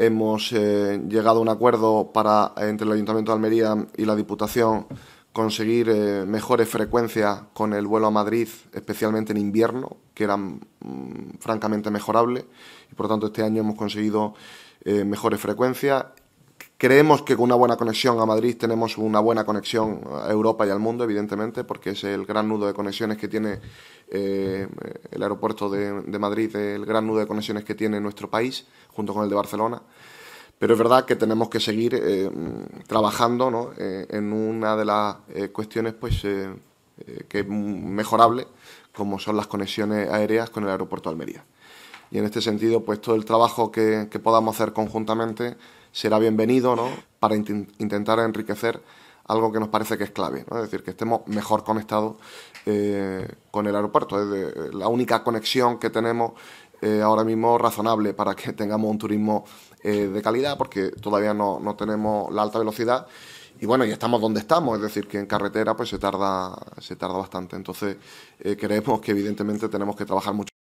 hemos eh, llegado a un acuerdo para, entre el Ayuntamiento de Almería y la Diputación, conseguir eh, mejores frecuencias con el vuelo a Madrid, especialmente en invierno, que eran mm, francamente mejorables. Y por tanto, este año hemos conseguido eh, mejores frecuencias. Creemos que con una buena conexión a Madrid tenemos una buena conexión a Europa y al mundo, evidentemente, porque es el gran nudo de conexiones que tiene eh, el aeropuerto de, Madrid, el gran nudo de conexiones que tiene nuestro país, junto con el de Barcelona. Pero es verdad que tenemos que seguir eh, trabajando eh, en una de las cuestiones pues, que es mejorable, como son las conexiones aéreas con el aeropuerto de Almería. Y en este sentido, pues todo el trabajo que, podamos hacer conjuntamente será bienvenido ¿no? para intentar enriquecer algo que nos parece que es clave, ¿no? es decir, que estemos mejor conectados eh, con el aeropuerto. Es eh, la única conexión que tenemos eh, ahora mismo razonable para que tengamos un turismo de calidad, porque todavía no, tenemos la alta velocidad. Y bueno, y estamos donde estamos, es decir, que en carretera pues se tarda, se tarda bastante. Entonces, creemos que evidentemente tenemos que trabajar mucho.